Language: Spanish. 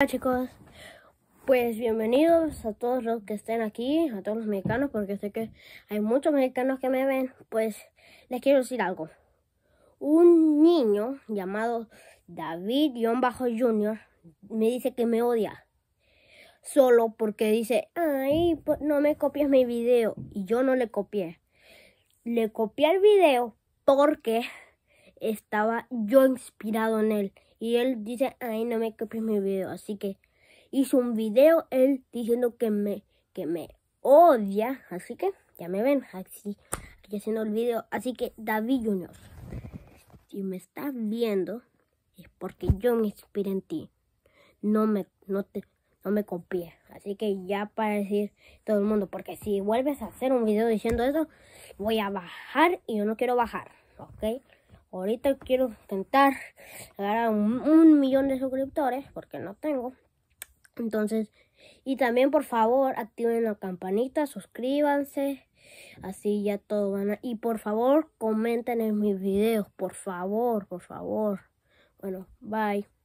Hola chicos, pues bienvenidos a todos los que estén aquí, a todos los mexicanos, porque sé que hay muchos mexicanos que me ven, pues les quiero decir algo. Un niño llamado David-Junior me dice que me odia, solo porque dice, ay, no me copias mi video, y yo no le copié. Le copié el video porque estaba yo inspirado en él y él dice, ay, no me copies mi video. Así que hizo un video él diciendo que me, que me odia. Así que ya me ven, así, aquí haciendo el video. Así que David Junior, si me estás viendo, es porque yo me inspiré en ti. No me, no no me copies. Así que ya para decir todo el mundo, porque si vuelves a hacer un video diciendo eso, voy a bajar y yo no quiero bajar, ¿ok? Ahorita quiero intentar llegar un, millón de suscriptores porque no tengo. Entonces, y también por favor activen la campanita, suscríbanse. Así ya todo van a... Y por favor comenten en mis videos, por favor, por favor. Bueno, bye.